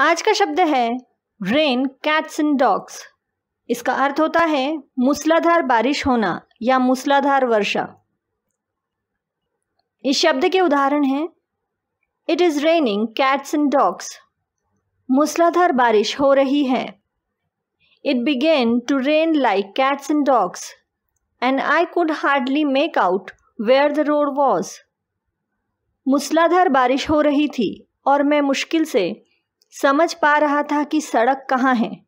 आज का शब्द है रेन कैट्स एंड डॉग्स इसका अर्थ होता है मूसलाधार बारिश होना या मूसलाधार वर्षा इस शब्द के उदाहरण हैं it is raining cats and dogs मूसलाधार बारिश हो रही है it began to rain like cats and dogs and I could hardly make out where the road was मूसलाधार बारिश हो रही थी और मैं मुश्किल से समझ पा रहा था कि सड़क कहाँ है